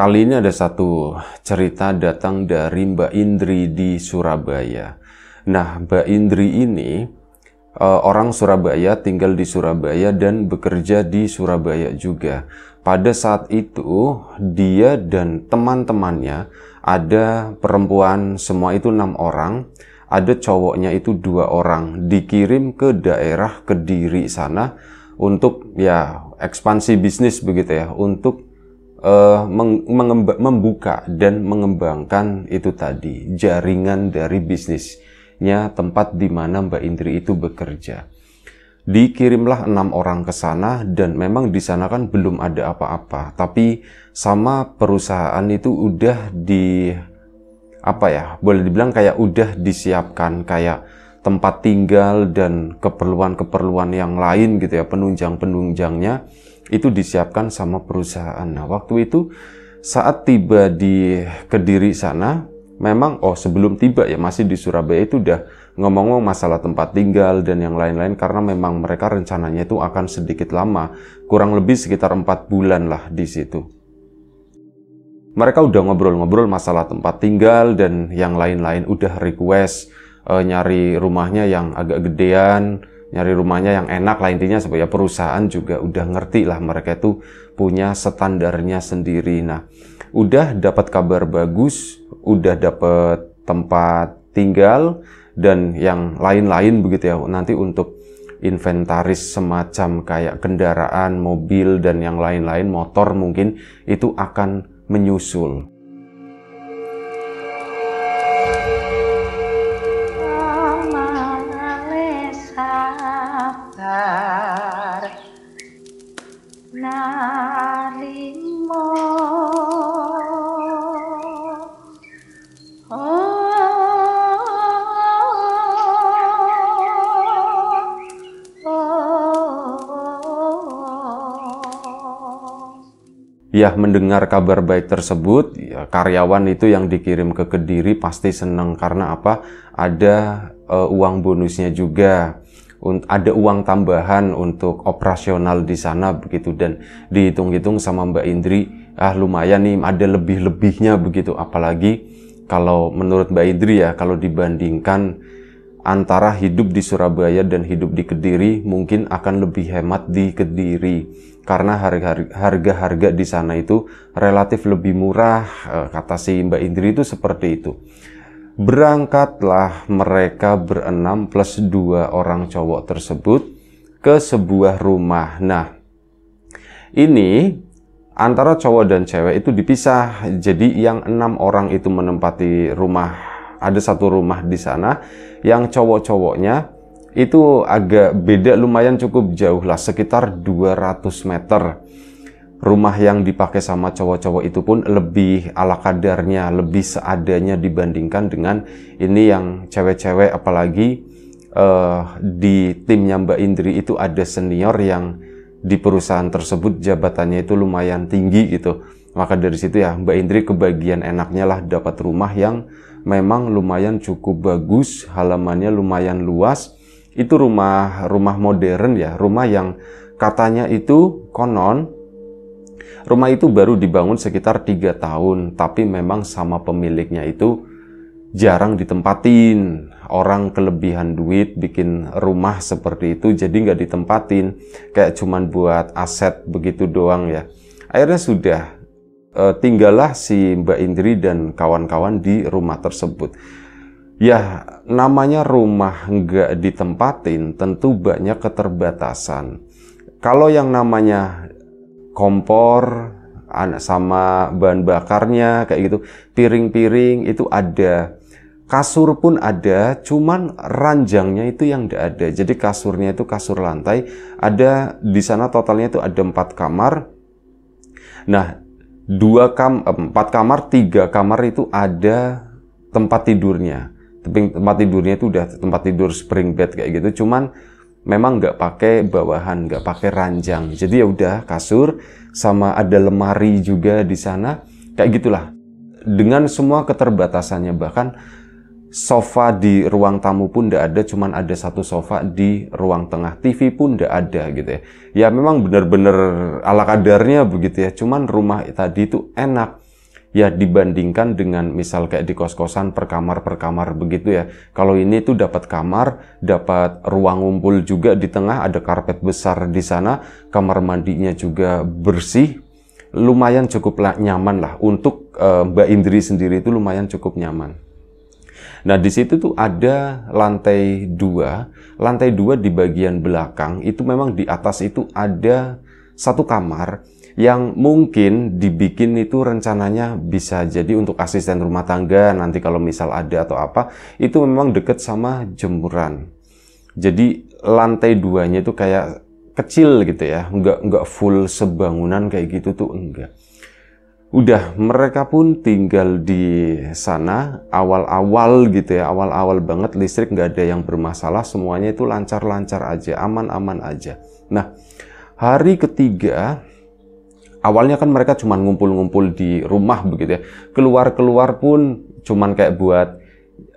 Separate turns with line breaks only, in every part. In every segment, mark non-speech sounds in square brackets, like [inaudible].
Kali ini ada satu cerita datang dari Mbak Indri di Surabaya. Nah, Mbak Indri ini eh, orang Surabaya, tinggal di Surabaya dan bekerja di Surabaya juga. Pada saat itu, dia dan teman-temannya ada perempuan, semua itu enam orang, ada cowoknya itu dua orang, dikirim ke daerah Kediri sana untuk ya ekspansi bisnis begitu ya, untuk uh, membuka dan mengembangkan itu tadi jaringan dari bisnisnya tempat di mana Mbak Indri itu bekerja. Dikirimlah enam orang ke sana dan memang di sana kan belum ada apa-apa, tapi sama perusahaan itu udah di apa ya boleh dibilang kayak udah disiapkan kayak tempat tinggal dan keperluan-keperluan yang lain gitu ya penunjang penunjangnya itu disiapkan sama perusahaan. Nah, waktu itu saat tiba di Kediri sana, memang oh sebelum tiba ya masih di Surabaya itu udah ngomong-ngomong masalah tempat tinggal dan yang lain-lain karena memang mereka rencananya itu akan sedikit lama, kurang lebih sekitar empat bulan lah di situ. Mereka udah ngobrol-ngobrol masalah tempat tinggal dan yang lain-lain udah request e, nyari rumahnya yang agak gedean, nyari rumahnya yang enak lah intinya supaya perusahaan juga udah ngerti lah mereka itu punya standarnya sendiri. Nah, udah dapat kabar bagus, udah dapat tempat tinggal dan yang lain-lain begitu ya. Nanti untuk inventaris semacam kayak kendaraan, mobil dan yang lain-lain, motor mungkin itu akan menyusul. Yah mendengar kabar baik tersebut, ya, karyawan itu yang dikirim ke Kediri pasti senang karena apa? Ada uh, uang bonusnya juga. ada uang tambahan untuk operasional di sana begitu dan dihitung-hitung sama Mbak Indri, ah lumayan nih ada lebih-lebihnya begitu apalagi kalau menurut Mbak Indri ya kalau dibandingkan antara hidup di Surabaya dan hidup di Kediri mungkin akan lebih hemat di Kediri karena harga-harga di sana itu relatif lebih murah eh, kata si Mbak Indri itu seperti itu berangkatlah mereka berenam plus dua orang cowok tersebut ke sebuah rumah nah ini antara cowok dan cewek itu dipisah jadi yang enam orang itu menempati rumah ada satu rumah di sana yang cowok-cowoknya itu agak beda lumayan cukup jauh lah sekitar 200 meter rumah yang dipakai sama cowok-cowok itu pun lebih ala kadarnya lebih seadanya dibandingkan dengan ini yang cewek-cewek apalagi uh, di timnya Mbak Indri itu ada senior yang di perusahaan tersebut jabatannya itu lumayan tinggi gitu maka dari situ ya Mbak Indri kebagian enaknya lah dapat rumah yang memang lumayan cukup bagus, halamannya lumayan luas. Itu rumah rumah modern ya, rumah yang katanya itu konon rumah itu baru dibangun sekitar tiga tahun, tapi memang sama pemiliknya itu jarang ditempatin. Orang kelebihan duit bikin rumah seperti itu jadi nggak ditempatin. Kayak cuman buat aset begitu doang ya. Akhirnya sudah Eh, tinggallah si Mbak Indri dan kawan-kawan di rumah tersebut. Ya, namanya rumah nggak ditempatin, tentu banyak keterbatasan. Kalau yang namanya kompor sama bahan bakarnya kayak gitu, piring-piring itu ada, kasur pun ada, cuman ranjangnya itu yang tidak ada. Jadi kasurnya itu kasur lantai, ada di sana totalnya itu ada empat kamar. Nah, dua kam empat kamar tiga kamar itu ada tempat tidurnya tapi tempat tidurnya itu udah tempat tidur spring bed kayak gitu cuman memang nggak pakai bawahan nggak pakai ranjang jadi ya udah kasur sama ada lemari juga di sana kayak gitulah dengan semua keterbatasannya bahkan sofa di ruang tamu pun tidak ada, cuman ada satu sofa di ruang tengah TV pun tidak ada gitu ya. Ya memang benar-benar ala kadarnya begitu ya. Cuman rumah tadi itu enak. Ya dibandingkan dengan misal kayak di kos-kosan per kamar per kamar begitu ya. Kalau ini tuh dapat kamar, dapat ruang ngumpul juga di tengah ada karpet besar di sana, kamar mandinya juga bersih, lumayan cukup nyaman lah untuk uh, Mbak Indri sendiri itu lumayan cukup nyaman. Nah, di situ tuh ada lantai dua. Lantai dua di bagian belakang itu memang di atas itu ada satu kamar yang mungkin dibikin itu rencananya bisa jadi untuk asisten rumah tangga nanti kalau misal ada atau apa itu memang deket sama jemuran jadi lantai duanya itu kayak kecil gitu ya nggak nggak full sebangunan kayak gitu tuh enggak udah mereka pun tinggal di sana awal-awal gitu ya awal-awal banget listrik nggak ada yang bermasalah semuanya itu lancar-lancar aja aman-aman aja nah hari ketiga awalnya kan mereka cuma ngumpul-ngumpul di rumah begitu ya keluar-keluar pun cuma kayak buat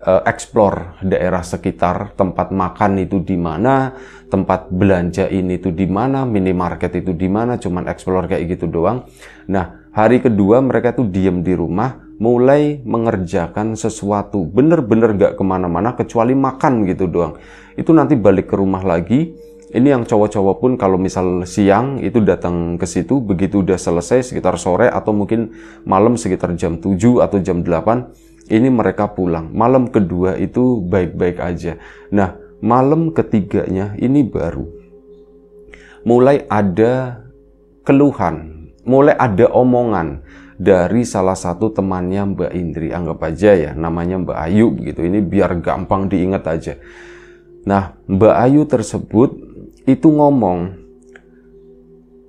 uh, explore daerah sekitar tempat makan itu di mana tempat belanja ini itu di mana minimarket itu di mana cuman explore kayak gitu doang nah Hari kedua mereka tuh diem di rumah, mulai mengerjakan sesuatu. Bener-bener gak kemana-mana kecuali makan gitu doang. Itu nanti balik ke rumah lagi. Ini yang cowok-cowok pun kalau misal siang itu datang ke situ, begitu udah selesai sekitar sore atau mungkin malam sekitar jam 7 atau jam 8, ini mereka pulang. Malam kedua itu baik-baik aja. Nah, malam ketiganya ini baru mulai ada keluhan mulai ada omongan dari salah satu temannya Mbak Indri anggap aja ya namanya Mbak Ayu begitu ini biar gampang diingat aja nah Mbak Ayu tersebut itu ngomong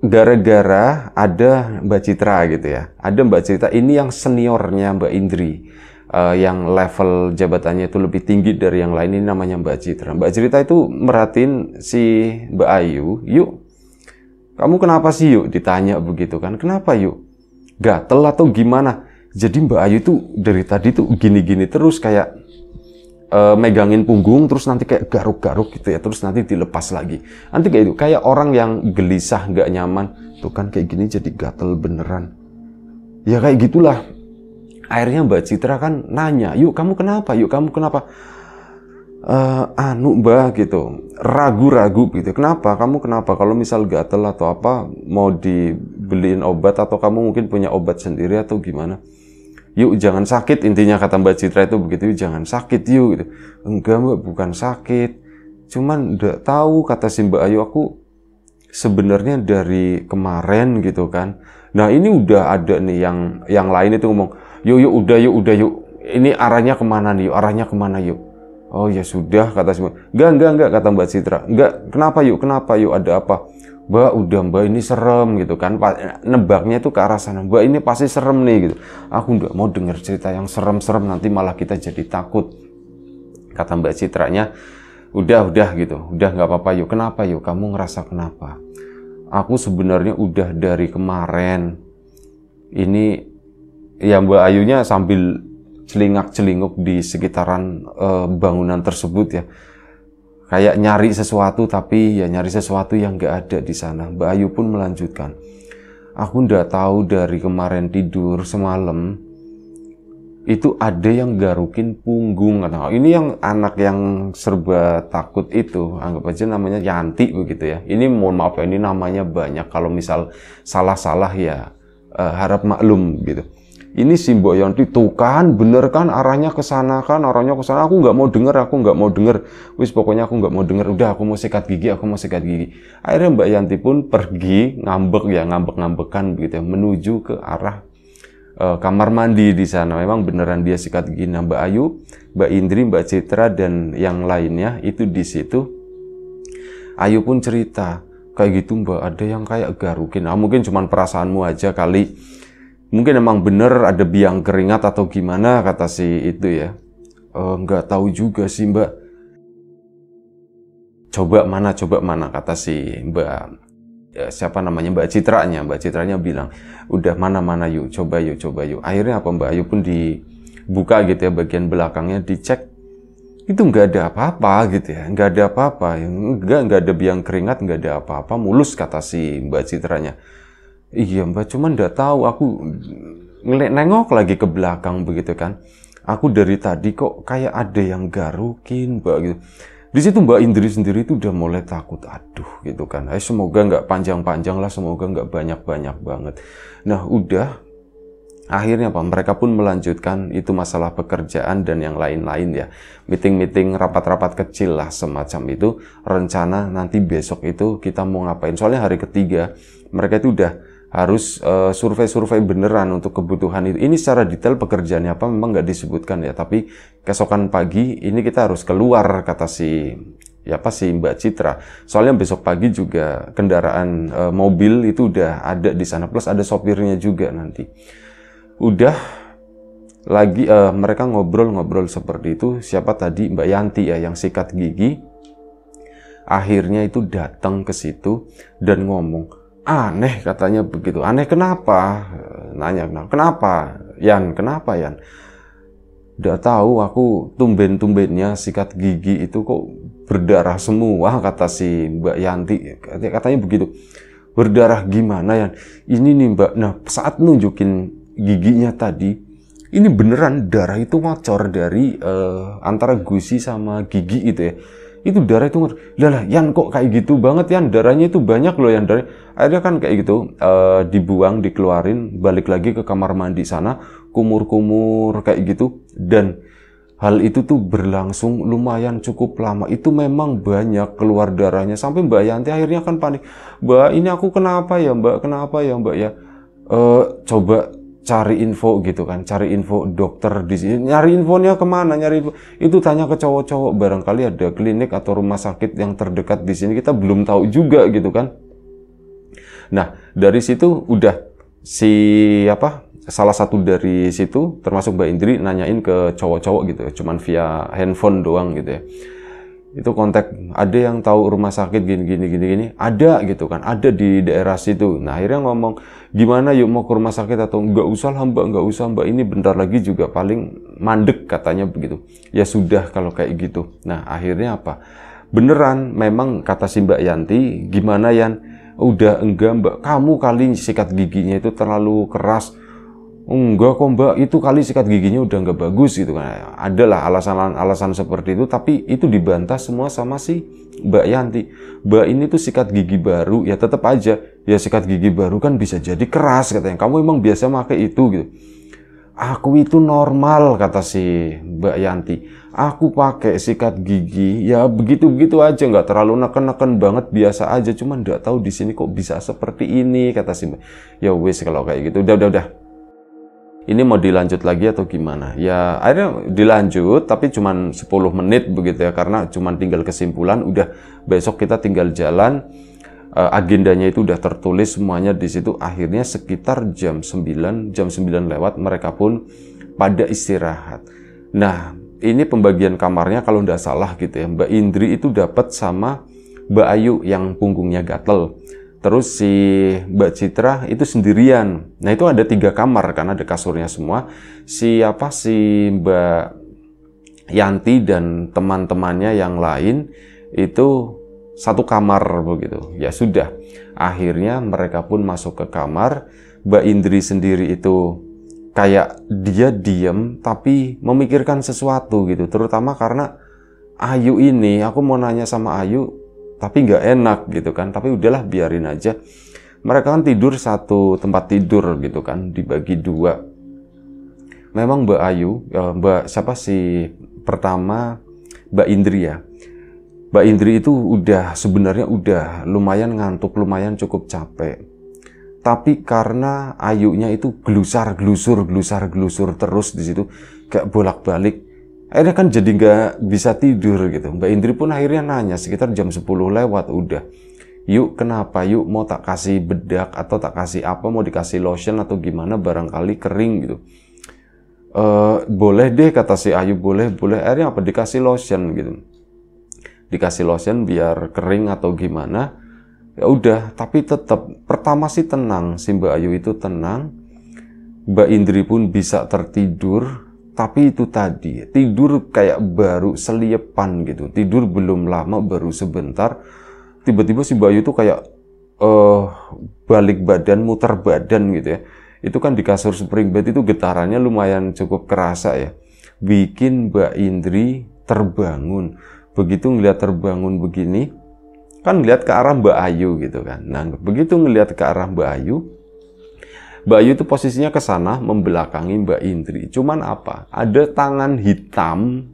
gara-gara ada Mbak Citra gitu ya ada Mbak Citra ini yang seniornya Mbak Indri uh, yang level jabatannya itu lebih tinggi dari yang lain ini namanya Mbak Citra Mbak Citra itu merhatiin si Mbak Ayu yuk kamu kenapa sih yuk? Ditanya begitu kan. Kenapa yuk? Gatel atau gimana? Jadi Mbak Ayu tuh dari tadi tuh gini-gini terus kayak uh, megangin punggung terus nanti kayak garuk-garuk gitu ya. Terus nanti dilepas lagi. Nanti kayak itu. Kayak orang yang gelisah, nggak nyaman. Tuh kan kayak gini jadi gatel beneran. Ya kayak gitulah. Akhirnya Mbak Citra kan nanya, yuk kamu kenapa? Yuk kamu kenapa? uh, anu mbah gitu ragu-ragu gitu kenapa kamu kenapa kalau misal gatel atau apa mau dibeliin obat atau kamu mungkin punya obat sendiri atau gimana yuk jangan sakit intinya kata mbak Citra itu begitu yuk jangan sakit yuk gitu. enggak mbak bukan sakit cuman ndak tahu kata si mbak Ayu aku sebenarnya dari kemarin gitu kan nah ini udah ada nih yang yang lain itu ngomong yuk yuk udah yuk udah yuk ini arahnya kemana nih yuk arahnya kemana yuk Oh ya sudah kata semua. Enggak enggak enggak kata Mbak Citra. Enggak kenapa yuk kenapa yuk ada apa? Mbak udah Mbak ini serem gitu kan. Nebaknya itu ke arah sana. Mbak ini pasti serem nih gitu. Aku enggak mau dengar cerita yang serem-serem nanti malah kita jadi takut. Kata Mbak Citranya, udah udah gitu. Udah nggak apa-apa yuk. Kenapa yuk? Kamu ngerasa kenapa? Aku sebenarnya udah dari kemarin ini ya Mbak Ayunya sambil celingak-celinguk di sekitaran uh, bangunan tersebut ya. Kayak nyari sesuatu tapi ya nyari sesuatu yang gak ada di sana. Mbak Ayu pun melanjutkan. Aku ndak tahu dari kemarin tidur semalam itu ada yang garukin punggung kata ini yang anak yang serba takut itu anggap aja namanya Yanti begitu ya ini mohon maaf ya ini namanya banyak kalau misal salah-salah ya uh, harap maklum gitu ini Yanti tuh kan bener kan arahnya ke sana kan arahnya ke sana aku nggak mau denger aku nggak mau denger wis pokoknya aku nggak mau denger udah aku mau sikat gigi aku mau sikat gigi akhirnya Mbak Yanti pun pergi ngambek ya ngambek ngambekan begitu ya menuju ke arah uh, kamar mandi di sana memang beneran dia sikat gigi nah Mbak Ayu Mbak Indri Mbak Citra dan yang lainnya itu di situ Ayu pun cerita kayak gitu Mbak ada yang kayak garukin Ah mungkin cuman perasaanmu aja kali mungkin emang bener ada biang keringat atau gimana kata si itu ya eh, nggak e, tahu juga sih mbak coba mana coba mana kata si mbak ya, siapa namanya mbak Citranya mbak Citranya bilang udah mana mana yuk coba yuk coba yuk akhirnya apa mbak Ayu pun dibuka gitu ya bagian belakangnya dicek itu nggak ada apa-apa gitu ya nggak ada apa-apa nggak nggak ada biang keringat nggak ada apa-apa mulus kata si mbak Citranya Iya mbak, cuman nggak tahu aku ngelek nengok lagi ke belakang begitu kan. Aku dari tadi kok kayak ada yang garukin mbak gitu. Di situ mbak Indri sendiri itu udah mulai takut, aduh gitu kan. Eh, semoga nggak panjang-panjang lah, semoga nggak banyak-banyak banget. Nah udah, akhirnya pak mereka pun melanjutkan itu masalah pekerjaan dan yang lain-lain ya. Meeting-meeting rapat-rapat kecil lah semacam itu. Rencana nanti besok itu kita mau ngapain. Soalnya hari ketiga mereka itu udah harus eh, survei-survei uh, beneran untuk kebutuhan itu. Ini secara detail pekerjaannya apa memang nggak disebutkan ya, tapi keesokan pagi ini kita harus keluar kata si ya apa sih Mbak Citra. Soalnya besok pagi juga kendaraan uh, mobil itu udah ada di sana plus ada sopirnya juga nanti. Udah lagi uh, mereka ngobrol-ngobrol seperti itu siapa tadi Mbak Yanti ya yang sikat gigi. Akhirnya itu datang ke situ dan ngomong, aneh katanya begitu. Aneh kenapa? Nanya kenapa? Kenapa? Yan, kenapa Yan? Tidak tahu aku tumben-tumbennya sikat gigi itu kok berdarah semua kata si Mbak Yanti. Katanya begitu. Berdarah gimana Yan? Ini nih Mbak. Nah, saat nunjukin giginya tadi ini beneran darah itu ngocor dari uh, antara gusi sama gigi itu ya itu darah itu lah lah yang kok kayak gitu banget yang darahnya itu banyak loh yang darah akhirnya kan kayak gitu uh, dibuang dikeluarin balik lagi ke kamar mandi sana kumur-kumur kayak gitu dan hal itu tuh berlangsung lumayan cukup lama itu memang banyak keluar darahnya sampai Mbak Yanti akhirnya kan panik Mbak ini aku kenapa ya Mbak kenapa ya Mbak ya uh, coba cari info gitu kan cari info dokter di sini nyari infonya kemana nyari info itu tanya ke cowok-cowok barangkali ada klinik atau rumah sakit yang terdekat di sini kita belum tahu juga gitu kan nah dari situ udah si apa salah satu dari situ termasuk Mbak Indri nanyain ke cowok-cowok gitu ya cuman via handphone doang gitu ya itu kontak ada yang tahu rumah sakit gini gini gini gini ada gitu kan ada di daerah situ nah akhirnya ngomong gimana yuk mau ke rumah sakit atau enggak usah lah mbak nggak usah mbak ini bentar lagi juga paling mandek katanya begitu ya sudah kalau kayak gitu nah akhirnya apa beneran memang kata si mbak Yanti gimana yang udah enggak mbak kamu kali sikat giginya itu terlalu keras enggak kok mbak itu kali sikat giginya udah nggak bagus gitu kan adalah alasan-alasan seperti itu tapi itu dibantah semua sama si mbak Yanti mbak ini tuh sikat gigi baru ya tetap aja ya sikat gigi baru kan bisa jadi keras katanya kamu emang biasa pakai itu gitu aku itu normal kata si mbak Yanti aku pakai sikat gigi ya begitu begitu aja nggak terlalu neken neken banget biasa aja cuman nggak tahu di sini kok bisa seperti ini kata si mbak ya wes kalau kayak gitu udah udah udah ini mau dilanjut lagi atau gimana ya akhirnya dilanjut tapi cuma 10 menit begitu ya karena cuma tinggal kesimpulan udah besok kita tinggal jalan uh, agendanya itu udah tertulis semuanya di situ akhirnya sekitar jam 9 jam 9 lewat mereka pun pada istirahat nah ini pembagian kamarnya kalau nggak salah gitu ya Mbak Indri itu dapat sama Mbak Ayu yang punggungnya gatel Terus si Mbak Citra itu sendirian. Nah itu ada tiga kamar karena ada kasurnya semua. Si apa si Mbak Yanti dan teman-temannya yang lain itu satu kamar begitu. Ya sudah. Akhirnya mereka pun masuk ke kamar. Mbak Indri sendiri itu kayak dia diem tapi memikirkan sesuatu gitu. Terutama karena Ayu ini, aku mau nanya sama Ayu, tapi nggak enak gitu kan tapi udahlah biarin aja mereka kan tidur satu tempat tidur gitu kan dibagi dua memang Mbak Ayu eh, Mbak siapa sih pertama Mbak Indri ya? Mbak Indri itu udah sebenarnya udah lumayan ngantuk lumayan cukup capek tapi karena ayunya itu gelusar gelusur gelusar gelusur terus di situ kayak bolak-balik akhirnya kan jadi nggak bisa tidur gitu Mbak Indri pun akhirnya nanya sekitar jam 10 lewat udah yuk kenapa yuk mau tak kasih bedak atau tak kasih apa mau dikasih lotion atau gimana barangkali kering gitu e, boleh deh kata si Ayu boleh boleh akhirnya apa dikasih lotion gitu dikasih lotion biar kering atau gimana ya udah tapi tetap pertama sih tenang si Mbak Ayu itu tenang Mbak Indri pun bisa tertidur tapi itu tadi, tidur kayak baru seliepan gitu. Tidur belum lama, baru sebentar. Tiba-tiba si Bayu tuh kayak uh, balik badan, muter badan gitu ya. Itu kan di kasur spring bed itu getarannya lumayan cukup kerasa ya. Bikin Mbak Indri terbangun. Begitu ngeliat terbangun begini, kan ngeliat ke arah Mbak Ayu gitu kan. Nah, begitu ngeliat ke arah Mbak Ayu, Mbak Ayu itu posisinya ke sana membelakangi Mbak Indri. Cuman apa? Ada tangan hitam,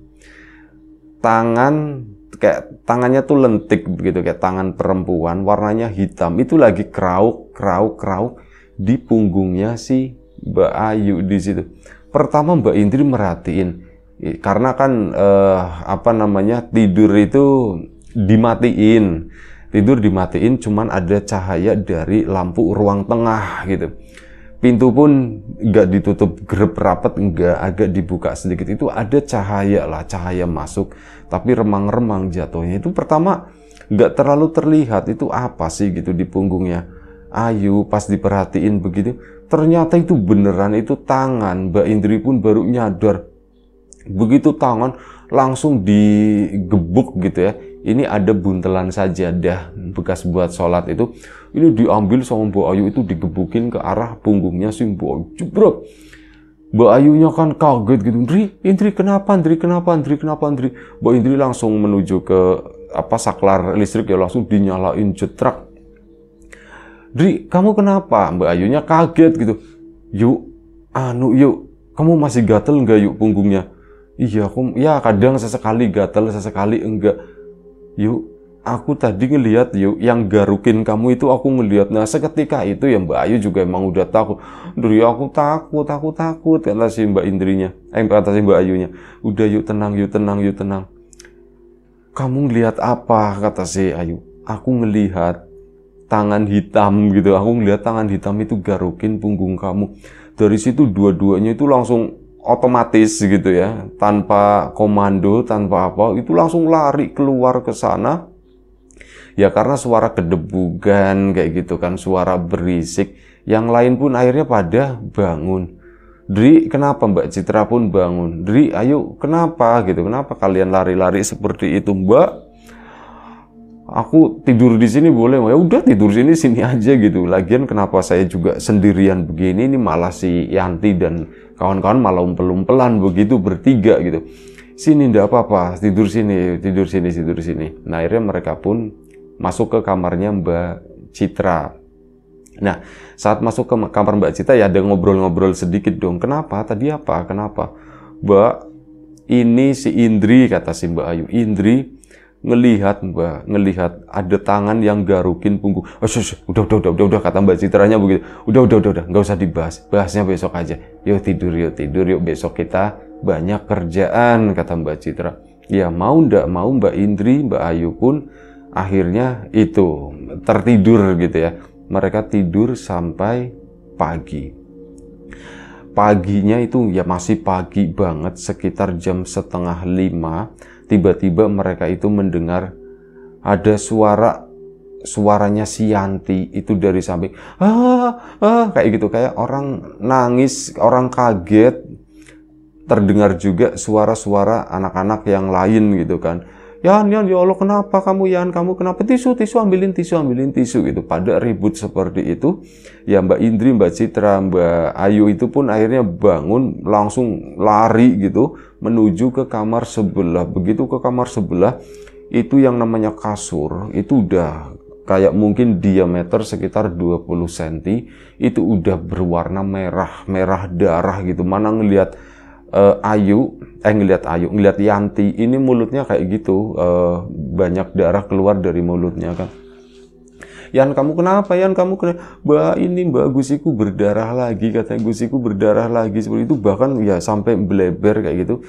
tangan kayak tangannya tuh lentik begitu kayak tangan perempuan, warnanya hitam. Itu lagi kerauk, kerauk, kerauk di punggungnya si Mbak Ayu di situ. Pertama Mbak Indri merhatiin karena kan eh, apa namanya tidur itu dimatiin tidur dimatiin cuman ada cahaya dari lampu ruang tengah gitu pintu pun nggak ditutup grep rapat nggak agak dibuka sedikit itu ada cahaya lah cahaya masuk tapi remang-remang jatuhnya itu pertama nggak terlalu terlihat itu apa sih gitu di punggungnya Ayu pas diperhatiin begitu ternyata itu beneran itu tangan Mbak Indri pun baru nyadar begitu tangan langsung digebuk gitu ya ini ada buntelan saja dah bekas buat sholat itu ini diambil sama Mbak Ayu itu digebukin ke arah punggungnya si Mbak Ayu jebrok Mbak Ayunya kan kaget gitu Indri, Indri kenapa, Indri kenapa, Indri kenapa, Indri Mbak Indri langsung menuju ke apa saklar listrik ya langsung dinyalain jetrak Indri, kamu kenapa? Mbak Ayunya kaget gitu Yuk, anu yuk, kamu masih gatel nggak yuk punggungnya? Iya, aku ya kadang sesekali gatel, sesekali enggak yuk aku tadi ngelihat yuk yang garukin kamu itu aku ngelihat nah seketika itu ya Mbak Ayu juga emang udah takut Duri ya aku takut aku takut kata si Mbak Indrinya eh kata si Mbak Ayunya udah yuk tenang yuk tenang yuk tenang kamu ngelihat apa kata si Ayu aku ngelihat tangan hitam gitu aku ngelihat tangan hitam itu garukin punggung kamu dari situ dua-duanya itu langsung otomatis gitu ya, tanpa komando, tanpa apa, itu langsung lari keluar ke sana. Ya karena suara kedebugan kayak gitu kan, suara berisik, yang lain pun akhirnya pada bangun. Dri, kenapa Mbak Citra pun bangun? Dri, ayo, kenapa gitu? Kenapa kalian lari-lari seperti itu, Mbak? aku tidur di sini boleh ya udah tidur sini sini aja gitu lagian kenapa saya juga sendirian begini ini malah si Yanti dan kawan-kawan malah umpel-umpelan begitu bertiga gitu sini ndak apa-apa tidur sini tidur sini tidur sini nah akhirnya mereka pun masuk ke kamarnya Mbak Citra nah saat masuk ke kamar Mbak Citra ya ada ngobrol-ngobrol sedikit dong kenapa tadi apa kenapa Mbak ini si Indri kata si Mbak Ayu Indri ngelihat mbak ngelihat ada tangan yang garukin punggung oh, sus, udah udah udah udah udah kata mbak Citranya begitu udah udah udah udah nggak usah dibahas bahasnya besok aja yuk tidur yuk tidur yuk besok kita banyak kerjaan kata mbak Citra ya mau ndak mau mbak Indri mbak Ayu pun akhirnya itu tertidur gitu ya mereka tidur sampai pagi paginya itu ya masih pagi banget sekitar jam setengah lima tiba-tiba mereka itu mendengar ada suara suaranya Sianti itu dari samping ah, ah kayak gitu kayak orang nangis orang kaget terdengar juga suara-suara anak-anak yang lain gitu kan Yan, Yan, ya Allah kenapa kamu Yan, kamu kenapa tisu, tisu ambilin tisu, ambilin tisu gitu. Pada ribut seperti itu, ya Mbak Indri, Mbak Citra, Mbak Ayu itu pun akhirnya bangun langsung lari gitu, menuju ke kamar sebelah. Begitu ke kamar sebelah, itu yang namanya kasur, itu udah kayak mungkin diameter sekitar 20 cm, itu udah berwarna merah, merah darah gitu. Mana ngelihat uh, Ayu, eh ngelihat Ayu, ngelihat Yanti, ini mulutnya kayak gitu, uh, banyak darah keluar dari mulutnya kan. Yan kamu kenapa Yan kamu kenapa Mbak ini Mbak gusiku berdarah lagi katanya gusiku berdarah lagi seperti itu bahkan ya sampai bleber kayak gitu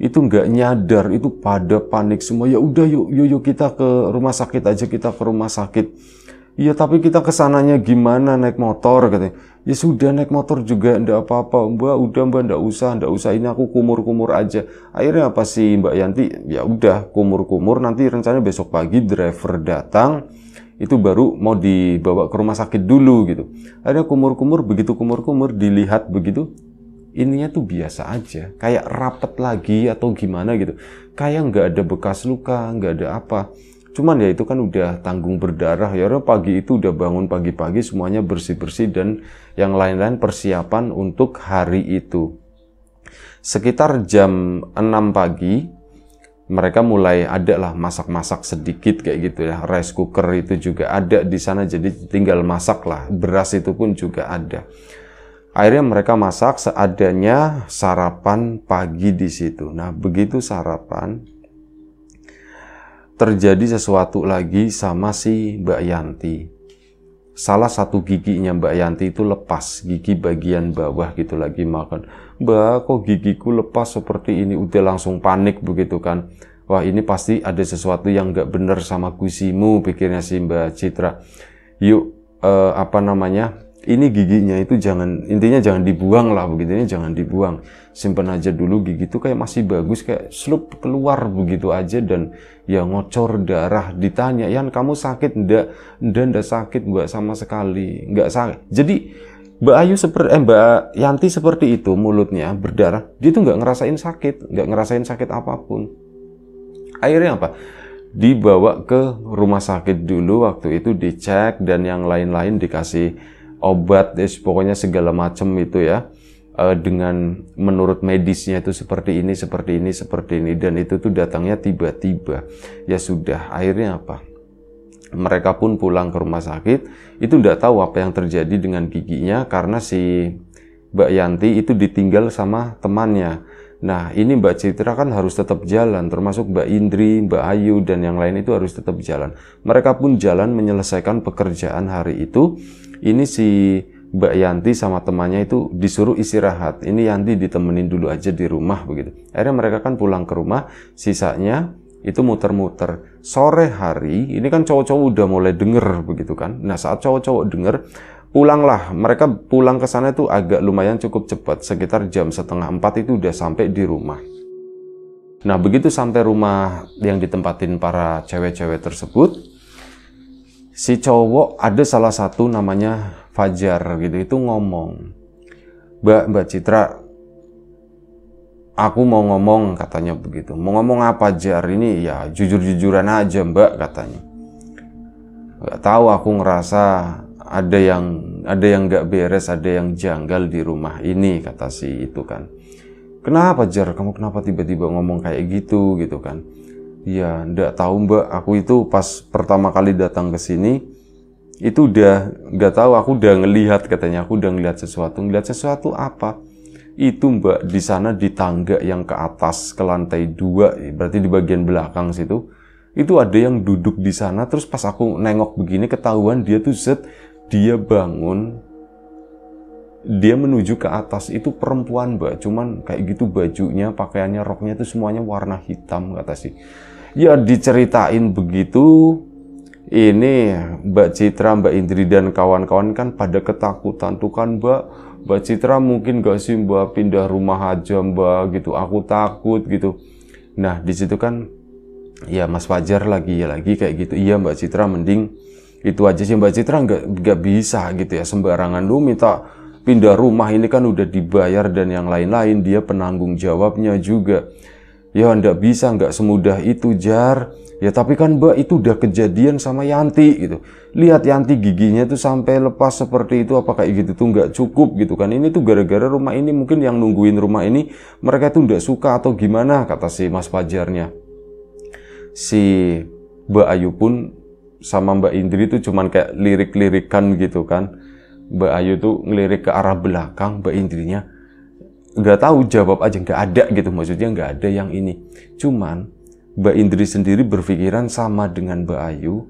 itu nggak nyadar itu pada panik semua ya udah yuk yuk yuk kita ke rumah sakit aja kita ke rumah sakit Ya tapi kita kesananya gimana naik motor katanya. Ya sudah naik motor juga ndak apa-apa mbak udah mbak ndak usah ndak usah ini aku kumur-kumur aja. Akhirnya apa sih mbak Yanti? Ya udah kumur-kumur nanti rencananya besok pagi driver datang itu baru mau dibawa ke rumah sakit dulu gitu. Ada kumur-kumur begitu kumur-kumur dilihat begitu ininya tuh biasa aja, kayak rapet lagi atau gimana gitu. Kayak nggak ada bekas luka, nggak ada apa. Cuman ya itu kan udah tanggung berdarah ya. orang Pagi itu udah bangun pagi-pagi semuanya bersih-bersih dan yang lain-lain persiapan untuk hari itu. Sekitar jam 6 pagi mereka mulai ada lah masak-masak sedikit kayak gitu ya rice cooker itu juga ada di sana jadi tinggal masak lah beras itu pun juga ada akhirnya mereka masak seadanya sarapan pagi di situ nah begitu sarapan terjadi sesuatu lagi sama si Mbak Yanti salah satu giginya Mbak Yanti itu lepas gigi bagian bawah gitu lagi makan Mbak kok gigiku lepas seperti ini udah langsung panik begitu kan wah ini pasti ada sesuatu yang nggak bener sama gusimu pikirnya si Mbak Citra yuk eh, apa namanya ini giginya itu jangan intinya jangan dibuang lah begitu ini jangan dibuang simpen aja dulu gigi itu kayak masih bagus kayak slup keluar begitu aja dan ya ngocor darah ditanya Yan kamu sakit ndak ndak ndak sakit mbak sama sekali nggak sakit jadi Mbak Ayu seperti eh, Mbak Yanti seperti itu mulutnya berdarah dia tuh nggak ngerasain sakit nggak ngerasain sakit apapun akhirnya apa dibawa ke rumah sakit dulu waktu itu dicek dan yang lain-lain dikasih obat ya, pokoknya segala macam itu ya eh, dengan menurut medisnya itu seperti ini seperti ini seperti ini dan itu tuh datangnya tiba-tiba ya sudah akhirnya apa mereka pun pulang ke rumah sakit itu tidak tahu apa yang terjadi dengan giginya karena si Mbak Yanti itu ditinggal sama temannya Nah, ini Mbak Citra kan harus tetap jalan, termasuk Mbak Indri, Mbak Ayu, dan yang lain itu harus tetap jalan. Mereka pun jalan menyelesaikan pekerjaan hari itu. Ini si Mbak Yanti sama temannya itu disuruh istirahat. Ini Yanti ditemenin dulu aja di rumah begitu. Akhirnya mereka kan pulang ke rumah, sisanya itu muter-muter. Sore hari, ini kan cowok-cowok udah mulai denger begitu kan. Nah, saat cowok-cowok denger, pulanglah mereka pulang ke sana itu agak lumayan cukup cepat sekitar jam setengah empat itu udah sampai di rumah nah begitu sampai rumah yang ditempatin para cewek-cewek tersebut si cowok ada salah satu namanya Fajar gitu itu ngomong Mbak Mbak Citra aku mau ngomong katanya begitu mau ngomong apa Jar ini ya jujur-jujuran aja Mbak katanya nggak tahu aku ngerasa ada yang ada yang nggak beres, ada yang janggal di rumah ini kata si itu kan. Kenapa Jar? Kamu kenapa tiba-tiba ngomong kayak gitu gitu kan? Ya, ndak tahu Mbak. Aku itu pas pertama kali datang ke sini itu udah nggak tahu. Aku udah ngelihat katanya. Aku udah ngelihat sesuatu. Ngelihat sesuatu apa? Itu Mbak di sana di tangga yang ke atas ke lantai dua, berarti di bagian belakang situ itu ada yang duduk di sana terus pas aku nengok begini ketahuan dia tuh set dia bangun dia menuju ke atas itu perempuan mbak cuman kayak gitu bajunya pakaiannya roknya itu semuanya warna hitam kata sih ya diceritain begitu ini Mbak Citra, Mbak Indri dan kawan-kawan kan pada ketakutan tuh kan Mbak Mbak Citra mungkin gak sih Mbak pindah rumah aja Mbak gitu aku takut gitu nah disitu kan ya Mas Fajar lagi lagi kayak gitu iya Mbak Citra mending itu aja sih Mbak Citra nggak nggak bisa gitu ya sembarangan lu minta pindah rumah ini kan udah dibayar dan yang lain-lain dia penanggung jawabnya juga ya nggak bisa nggak semudah itu jar ya tapi kan Mbak itu udah kejadian sama Yanti gitu lihat Yanti giginya tuh sampai lepas seperti itu apakah kayak gitu tuh nggak cukup gitu kan ini tuh gara-gara rumah ini mungkin yang nungguin rumah ini mereka tuh nggak suka atau gimana kata si Mas Pajarnya si Mbak Ayu pun sama Mbak Indri itu cuman kayak lirik-lirikan gitu kan. Mbak Ayu tuh ngelirik ke arah belakang, Mbak Indrinya nggak tahu jawab aja nggak ada gitu maksudnya nggak ada yang ini cuman Mbak Indri sendiri berpikiran sama dengan Mbak Ayu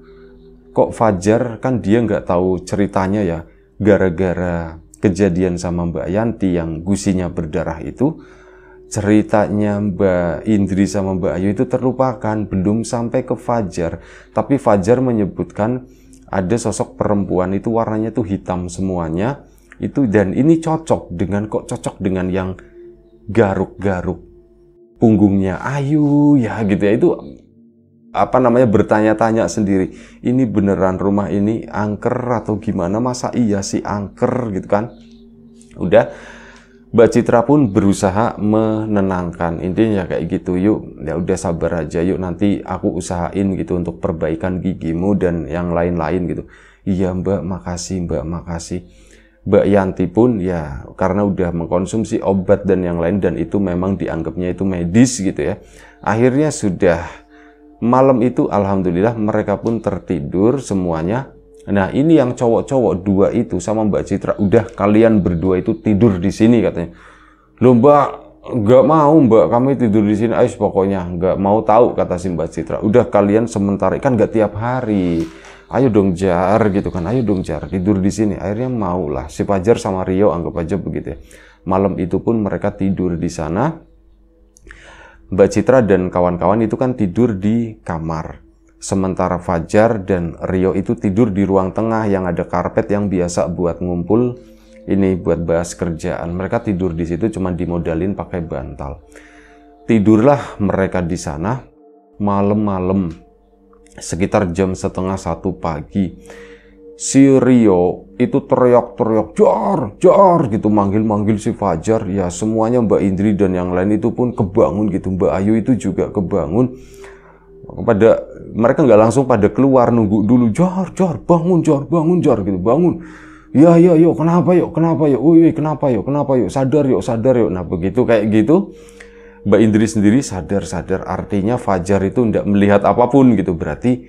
kok Fajar kan dia nggak tahu ceritanya ya gara-gara kejadian sama Mbak Yanti yang gusinya berdarah itu ceritanya Mbak Indri sama Mbak Ayu itu terlupakan belum sampai ke Fajar tapi Fajar menyebutkan ada sosok perempuan itu warnanya tuh hitam semuanya itu dan ini cocok dengan kok cocok dengan yang garuk-garuk punggungnya Ayu ya gitu ya itu apa namanya bertanya-tanya sendiri ini beneran rumah ini angker atau gimana masa iya sih angker gitu kan udah Mbak Citra pun berusaha menenangkan intinya kayak gitu yuk ya udah sabar aja yuk nanti aku usahain gitu untuk perbaikan gigimu dan yang lain-lain gitu iya mbak makasih mbak makasih Mbak Yanti pun ya karena udah mengkonsumsi obat dan yang lain dan itu memang dianggapnya itu medis gitu ya akhirnya sudah malam itu alhamdulillah mereka pun tertidur semuanya Nah ini yang cowok-cowok dua itu sama Mbak Citra, udah kalian berdua itu tidur di sini katanya. lo Mbak, nggak mau Mbak, kami tidur di sini, ais pokoknya nggak mau tahu kata si Mbak Citra. Udah kalian sementara kan nggak tiap hari. Ayo dong jar gitu kan, ayo dong jar tidur di sini. Akhirnya mau lah si Pajar sama Rio anggap aja begitu ya. Malam itu pun mereka tidur di sana. Mbak Citra dan kawan-kawan itu kan tidur di kamar Sementara Fajar dan Rio itu tidur di ruang tengah yang ada karpet yang biasa buat ngumpul ini buat bahas kerjaan. Mereka tidur di situ cuma dimodalin pakai bantal. Tidurlah mereka di sana malam-malam sekitar jam setengah satu pagi. Si Rio itu teriak-teriak, jor-jor gitu manggil-manggil si Fajar. Ya semuanya Mbak Indri dan yang lain itu pun kebangun gitu. Mbak Ayu itu juga kebangun pada mereka nggak langsung pada keluar nunggu dulu jor jor bangun jor bangun jor gitu bangun ya ya yuk kenapa yuk kenapa yuk uy kenapa yuk kenapa yuk sadar yuk sadar yuk nah begitu kayak gitu Mbak Indri sendiri sadar sadar artinya Fajar itu nggak melihat apapun gitu berarti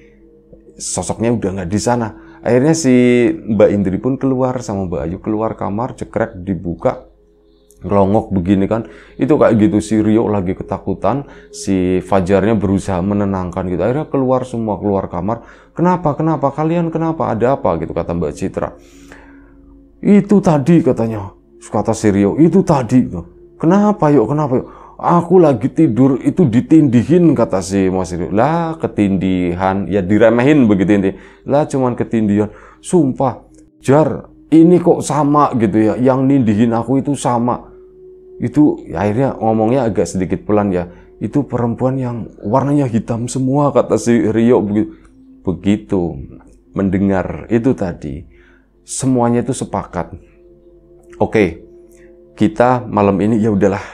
sosoknya udah nggak di sana akhirnya si Mbak Indri pun keluar sama Mbak Ayu keluar kamar cekrek dibuka rongok begini kan itu kayak gitu si Rio lagi ketakutan si Fajarnya berusaha menenangkan gitu akhirnya keluar semua keluar kamar kenapa kenapa kalian kenapa ada apa gitu kata Mbak Citra itu tadi katanya kata si Rio itu tadi gitu. kenapa yuk kenapa yuk aku lagi tidur itu ditindihin kata si Mas Rio lah ketindihan ya diremehin begitu inti lah cuman ketindihan sumpah jar ini kok sama gitu ya yang nindihin aku itu sama itu ya akhirnya ngomongnya agak sedikit pelan ya itu perempuan yang warnanya hitam semua kata si Rio begitu, mendengar itu tadi semuanya itu sepakat oke kita malam ini ya udahlah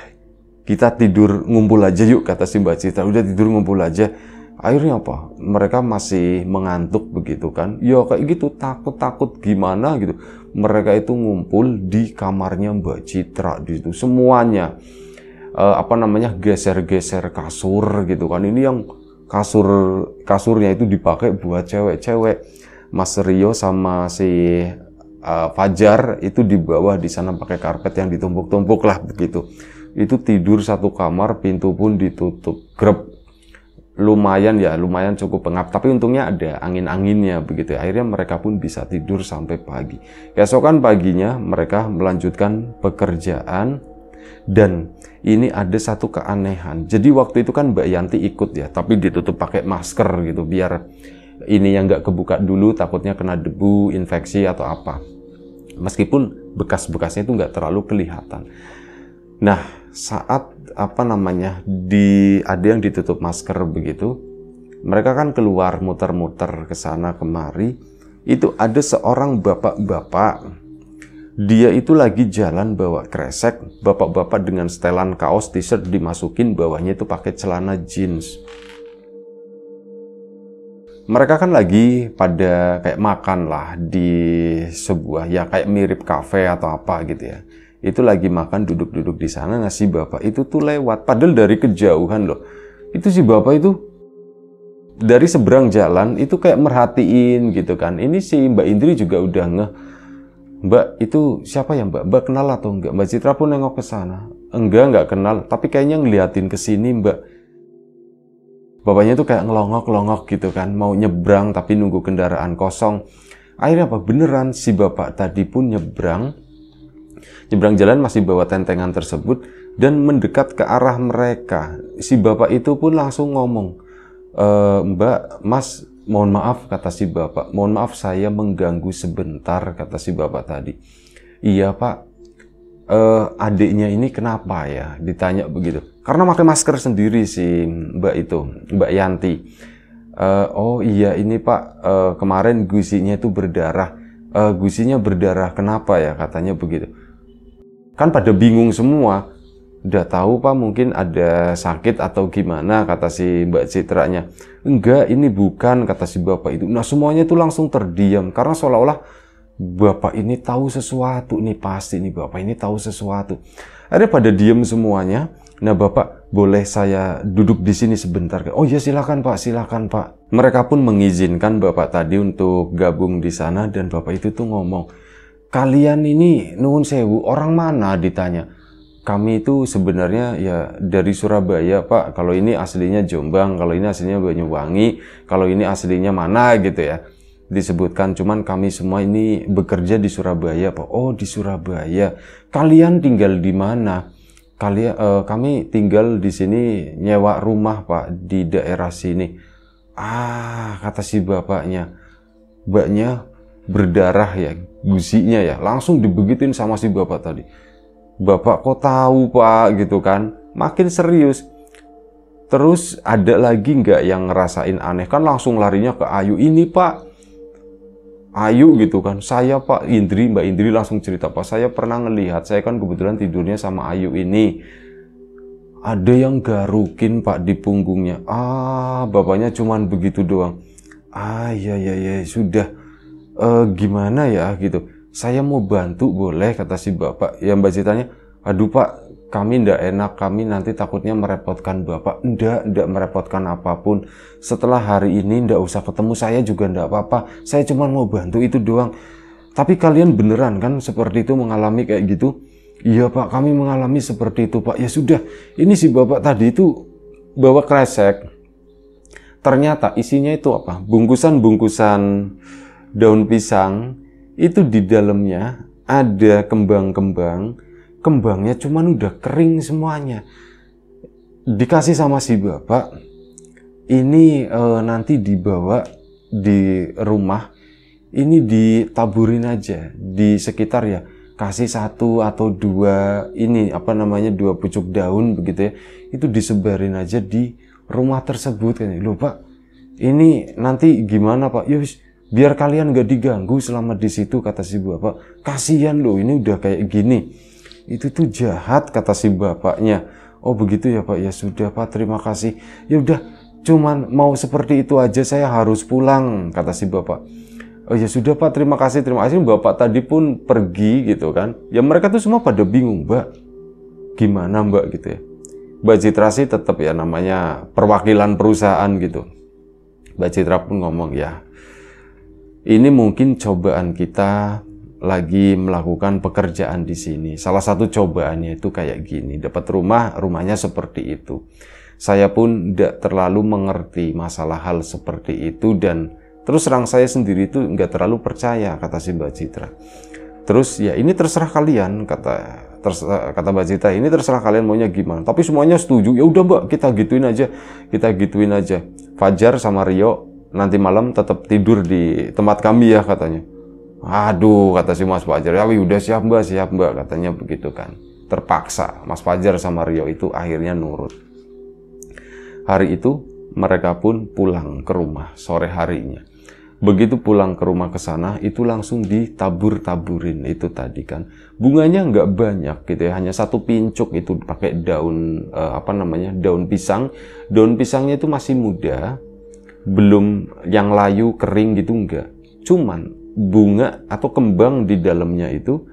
kita tidur ngumpul aja yuk kata si Mbak Citra udah tidur ngumpul aja akhirnya apa mereka masih mengantuk begitu kan ya kayak gitu takut takut gimana gitu mereka itu ngumpul di kamarnya Mbak Citra di situ semuanya e, apa namanya geser-geser kasur gitu kan ini yang kasur kasurnya itu dipakai buat cewek-cewek Mas Rio sama si e, Fajar itu di bawah di sana pakai karpet yang ditumpuk-tumpuk lah begitu itu tidur satu kamar pintu pun ditutup grep lumayan ya lumayan cukup pengap tapi untungnya ada angin-anginnya begitu ya. akhirnya mereka pun bisa tidur sampai pagi keesokan paginya mereka melanjutkan pekerjaan dan ini ada satu keanehan jadi waktu itu kan Mbak Yanti ikut ya tapi ditutup pakai masker gitu biar ini yang nggak kebuka dulu takutnya kena debu infeksi atau apa meskipun bekas-bekasnya itu nggak terlalu kelihatan Nah, saat apa namanya di ada yang ditutup masker begitu, mereka kan keluar muter-muter ke sana kemari. Itu ada seorang bapak-bapak dia itu lagi jalan bawa kresek, bapak-bapak dengan setelan kaos t-shirt dimasukin bawahnya itu pakai celana jeans. Mereka kan lagi pada kayak makan lah di sebuah ya kayak mirip kafe atau apa gitu ya itu lagi makan duduk-duduk di sana nah si bapak itu tuh lewat padahal dari kejauhan loh itu si bapak itu dari seberang jalan itu kayak merhatiin gitu kan ini si Mbak Indri juga udah nge Mbak itu siapa ya Mbak? Mbak kenal atau enggak? Mbak Citra pun nengok ke sana. Enggak, enggak kenal. Tapi kayaknya ngeliatin ke sini Mbak. Bapaknya tuh kayak ngelongok-longok gitu kan, mau nyebrang tapi nunggu kendaraan kosong. Akhirnya apa? Beneran si bapak tadi pun nyebrang Nyebrang jalan masih bawa tentengan tersebut dan mendekat ke arah mereka. Si bapak itu pun langsung ngomong, e, Mbak, Mas, mohon maaf kata si bapak, mohon maaf saya mengganggu sebentar kata si bapak tadi. Iya pak, uh, adiknya ini kenapa ya? Ditanya begitu. Karena pakai masker sendiri si Mbak itu, Mbak Yanti. Uh, oh iya ini Pak, uh, kemarin gusinya itu berdarah. Uh, gusinya berdarah kenapa ya? Katanya begitu kan pada bingung semua udah tahu pak mungkin ada sakit atau gimana kata si mbak Citranya enggak ini bukan kata si bapak itu nah semuanya itu langsung terdiam karena seolah-olah bapak ini tahu sesuatu ini pasti ini bapak ini tahu sesuatu ada pada diam semuanya nah bapak boleh saya duduk di sini sebentar oh ya silakan pak silakan pak mereka pun mengizinkan bapak tadi untuk gabung di sana dan bapak itu tuh ngomong kalian ini nuwun sewu orang mana ditanya kami itu sebenarnya ya dari Surabaya Pak kalau ini aslinya Jombang kalau ini aslinya Banyuwangi kalau ini aslinya mana gitu ya disebutkan cuman kami semua ini bekerja di Surabaya Pak oh di Surabaya kalian tinggal di mana kalian eh, kami tinggal di sini nyewa rumah Pak di daerah sini ah kata si bapaknya baknya berdarah ya gusinya ya langsung dibegitin sama si bapak tadi bapak kok tahu pak gitu kan makin serius terus ada lagi nggak yang ngerasain aneh kan langsung larinya ke Ayu ini pak Ayu gitu kan saya pak Indri Mbak Indri langsung cerita pak saya pernah ngelihat saya kan kebetulan tidurnya sama Ayu ini ada yang garukin pak di punggungnya ah bapaknya cuman begitu doang ah ya ya ya sudah e, gimana ya gitu saya mau bantu boleh kata si bapak yang mbak ceritanya aduh pak kami ndak enak kami nanti takutnya merepotkan bapak ndak ndak merepotkan apapun setelah hari ini ndak usah ketemu saya juga ndak apa-apa saya cuma mau bantu itu doang tapi kalian beneran kan seperti itu mengalami kayak gitu iya pak kami mengalami seperti itu pak ya sudah ini si bapak tadi itu bawa kresek ternyata isinya itu apa bungkusan-bungkusan daun pisang itu di dalamnya ada kembang-kembang, kembangnya cuman udah kering semuanya. Dikasih sama si bapak, ini e, nanti dibawa di rumah, ini ditaburin aja di sekitar ya, kasih satu atau dua ini apa namanya dua pucuk daun begitu ya, itu disebarin aja di rumah tersebut kan. lupa ini nanti gimana pak? Yus, ya, Biar kalian gak diganggu selama di situ, kata si bapak. Kasihan loh, ini udah kayak gini. Itu tuh jahat, kata si bapaknya. Oh begitu ya pak, ya sudah pak, terima kasih. Ya udah, cuman mau seperti itu aja, saya harus pulang, kata si bapak. Oh ya sudah pak, terima kasih, terima kasih. Bapak tadi pun pergi gitu kan. Ya mereka tuh semua pada bingung, mbak. Gimana mbak gitu ya. Mbak Citra sih tetap ya namanya perwakilan perusahaan gitu. Mbak Citra pun ngomong ya ini mungkin cobaan kita lagi melakukan pekerjaan di sini. Salah satu cobaannya itu kayak gini, dapat rumah, rumahnya seperti itu. Saya pun tidak terlalu mengerti masalah hal seperti itu dan terus terang saya sendiri itu nggak terlalu percaya, kata si Mbak Citra. Terus ya ini terserah kalian, kata terserah, kata Mbak Citra, ini terserah kalian maunya gimana. Tapi semuanya setuju, ya udah Mbak, kita gituin aja, kita gituin aja. Fajar sama Rio nanti malam tetap tidur di tempat kami ya katanya. Aduh, kata si Mas Fajar, ya udah siap mbak, siap mbak, katanya begitu kan. Terpaksa, Mas Fajar sama Rio itu akhirnya nurut. Hari itu mereka pun pulang ke rumah sore harinya. Begitu pulang ke rumah ke sana, itu langsung ditabur-taburin itu tadi kan. Bunganya nggak banyak gitu ya, hanya satu pincuk itu pakai daun eh, apa namanya daun pisang. Daun pisangnya itu masih muda, belum yang layu kering gitu enggak cuman bunga atau kembang di dalamnya itu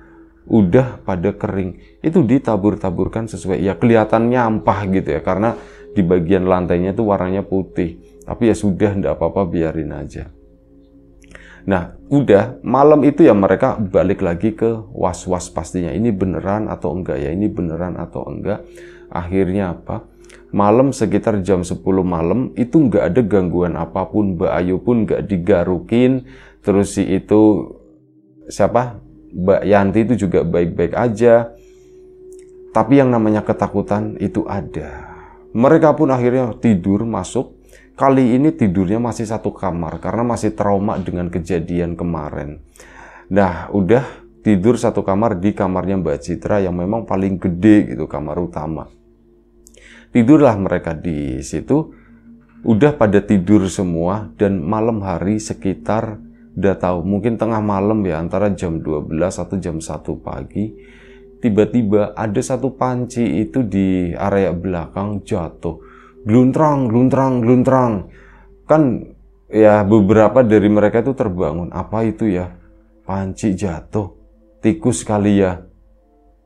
udah pada kering itu ditabur-taburkan sesuai ya kelihatan nyampah gitu ya karena di bagian lantainya itu warnanya putih tapi ya sudah enggak apa-apa biarin aja nah udah malam itu ya mereka balik lagi ke was-was pastinya ini beneran atau enggak ya ini beneran atau enggak akhirnya apa malam sekitar jam 10 malam itu nggak ada gangguan apapun Mbak Ayu pun nggak digarukin terus si itu siapa Mbak Yanti itu juga baik-baik aja tapi yang namanya ketakutan itu ada mereka pun akhirnya tidur masuk kali ini tidurnya masih satu kamar karena masih trauma dengan kejadian kemarin nah udah tidur satu kamar di kamarnya Mbak Citra yang memang paling gede gitu kamar utama Tidurlah mereka di situ. Udah pada tidur semua dan malam hari sekitar udah tahu mungkin tengah malam ya antara jam 12 atau jam 1 pagi tiba-tiba ada satu panci itu di area belakang jatuh gluntrang gluntrang gluntrang kan ya beberapa dari mereka itu terbangun apa itu ya panci jatuh tikus kali ya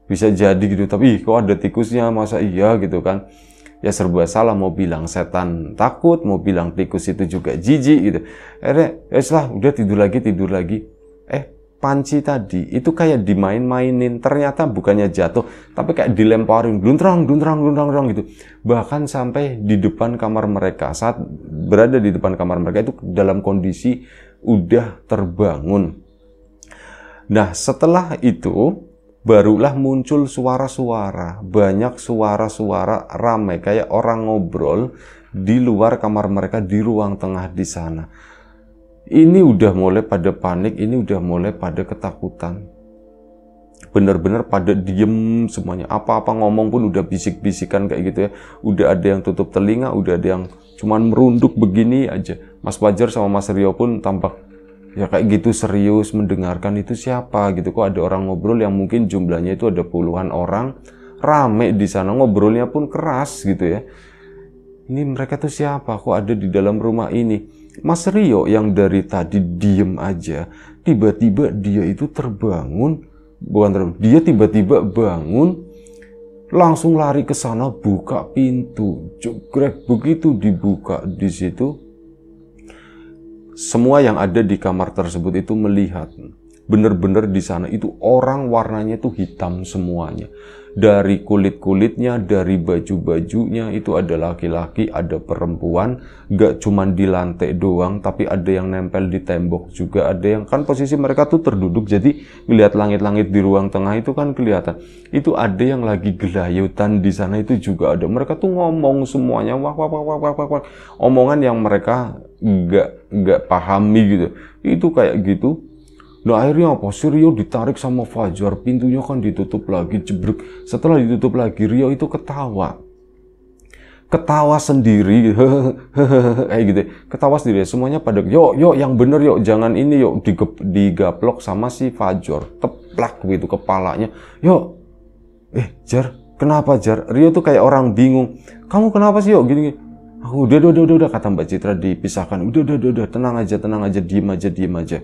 bisa jadi gitu tapi kok ada tikusnya masa iya gitu kan ya serba salah mau bilang setan takut mau bilang tikus itu juga jijik gitu Eh, ya setelah udah tidur lagi tidur lagi eh panci tadi itu kayak dimain-mainin ternyata bukannya jatuh tapi kayak dilemparin gluntrang gluntrang gluntrang gluntrang gitu bahkan sampai di depan kamar mereka saat berada di depan kamar mereka itu dalam kondisi udah terbangun nah setelah itu barulah muncul suara-suara, banyak suara-suara ramai kayak orang ngobrol di luar kamar mereka di ruang tengah di sana. Ini udah mulai pada panik, ini udah mulai pada ketakutan. Bener-bener pada diem semuanya. Apa-apa ngomong pun udah bisik-bisikan kayak gitu ya. Udah ada yang tutup telinga, udah ada yang cuman merunduk begini aja. Mas Wajar sama Mas Rio pun tampak ya kayak gitu serius mendengarkan itu siapa gitu kok ada orang ngobrol yang mungkin jumlahnya itu ada puluhan orang rame di sana ngobrolnya pun keras gitu ya ini mereka tuh siapa kok ada di dalam rumah ini Mas Rio yang dari tadi diem aja tiba-tiba dia itu terbangun bukan terbangun dia tiba-tiba bangun langsung lari ke sana buka pintu jogrek begitu dibuka di situ semua yang ada di kamar tersebut itu melihat benar-benar di sana itu orang warnanya itu hitam semuanya dari kulit-kulitnya, dari baju-bajunya itu ada laki-laki, ada perempuan, gak cuman di lantai doang, tapi ada yang nempel di tembok juga, ada yang kan posisi mereka tuh terduduk, jadi melihat langit-langit di ruang tengah itu kan kelihatan. Itu ada yang lagi gelayutan di sana itu juga ada. Mereka tuh ngomong semuanya, wah, wah, wah, wah, wah, wah, wah. omongan yang mereka gak gak pahami gitu. Itu kayak gitu Nah akhirnya apa? sih Rio ditarik sama Fajar, pintunya kan ditutup lagi, jebrek. Setelah ditutup lagi, Rio itu ketawa. Ketawa sendiri, [laughs] kayak gitu. Ketawa sendiri, semuanya pada, yo yo yang bener yo jangan ini yo digep, digaplok sama si Fajar. Teplak gitu kepalanya, yo Eh, Jar, kenapa Jar? Rio tuh kayak orang bingung. Kamu kenapa sih yo gini-gini. Gitu, gitu. Oh, udah, udah, udah, udah, kata Mbak Citra dipisahkan. Udah, udah, udah, udah, tenang aja, tenang aja, diem aja, diem aja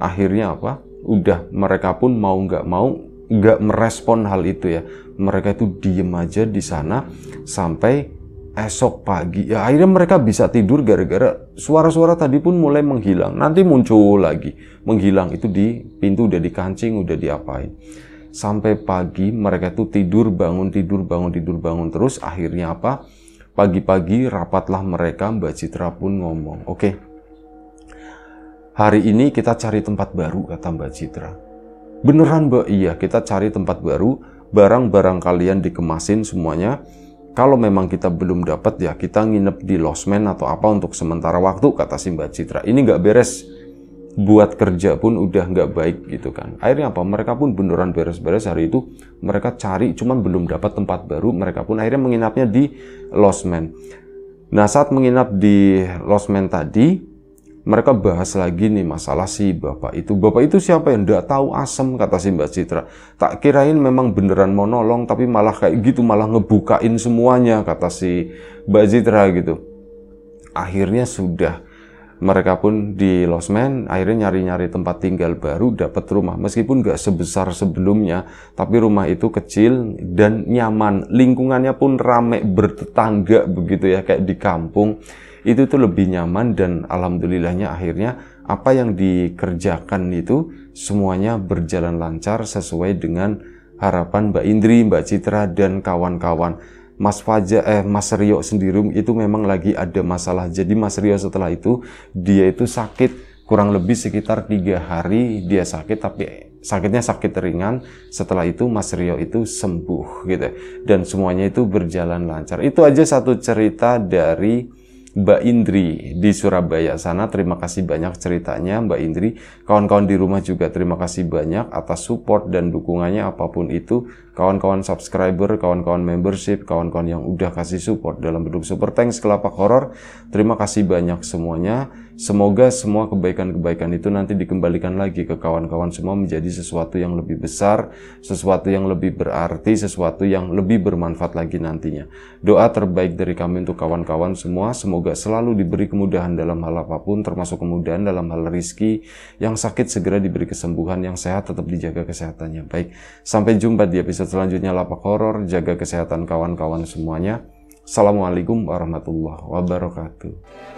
akhirnya apa udah mereka pun mau nggak mau nggak merespon hal itu ya mereka itu diem aja di sana sampai esok pagi ya akhirnya mereka bisa tidur gara-gara suara-suara tadi pun mulai menghilang nanti muncul lagi menghilang itu di pintu udah dikancing udah diapain sampai pagi mereka tuh tidur bangun tidur bangun tidur bangun terus akhirnya apa pagi-pagi rapatlah mereka Mbak Citra pun ngomong oke okay, hari ini kita cari tempat baru, kata Mbak Citra. Beneran Mbak, iya kita cari tempat baru, barang-barang kalian dikemasin semuanya. Kalau memang kita belum dapat ya kita nginep di losmen atau apa untuk sementara waktu, kata si Mbak Citra. Ini nggak beres, buat kerja pun udah nggak baik gitu kan. Akhirnya apa? Mereka pun beneran beres-beres hari itu. Mereka cari, cuman belum dapat tempat baru. Mereka pun akhirnya menginapnya di losmen. Nah saat menginap di losmen tadi, mereka bahas lagi nih masalah si bapak itu. Bapak itu siapa yang nggak tahu asem kata si Mbak Citra. Tak kirain memang beneran mau nolong tapi malah kayak gitu malah ngebukain semuanya kata si Mbak Citra gitu. Akhirnya sudah mereka pun di losmen akhirnya nyari-nyari tempat tinggal baru dapat rumah meskipun gak sebesar sebelumnya tapi rumah itu kecil dan nyaman lingkungannya pun rame bertetangga begitu ya kayak di kampung itu tuh lebih nyaman dan alhamdulillahnya akhirnya apa yang dikerjakan itu semuanya berjalan lancar sesuai dengan harapan Mbak Indri, Mbak Citra dan kawan-kawan. Mas Fajar eh Mas Rio sendiri itu memang lagi ada masalah. Jadi Mas Rio setelah itu dia itu sakit kurang lebih sekitar tiga hari dia sakit tapi sakitnya sakit ringan. Setelah itu Mas Rio itu sembuh gitu dan semuanya itu berjalan lancar. Itu aja satu cerita dari Mbak Indri di Surabaya sana. Terima kasih banyak ceritanya Mbak Indri. Kawan-kawan di rumah juga terima kasih banyak atas support dan dukungannya apapun itu. Kawan-kawan subscriber, kawan-kawan membership, kawan-kawan yang udah kasih support dalam bentuk super thanks kelapa horor. Terima kasih banyak semuanya. Semoga semua kebaikan-kebaikan itu nanti dikembalikan lagi ke kawan-kawan semua menjadi sesuatu yang lebih besar, sesuatu yang lebih berarti, sesuatu yang lebih bermanfaat lagi nantinya. Doa terbaik dari kami untuk kawan-kawan semua, semoga selalu diberi kemudahan dalam hal apapun, termasuk kemudahan dalam hal rizki, yang sakit segera diberi kesembuhan, yang sehat tetap dijaga kesehatannya. Baik, sampai jumpa di episode selanjutnya Lapak Horor, jaga kesehatan kawan-kawan semuanya. Assalamualaikum warahmatullahi wabarakatuh.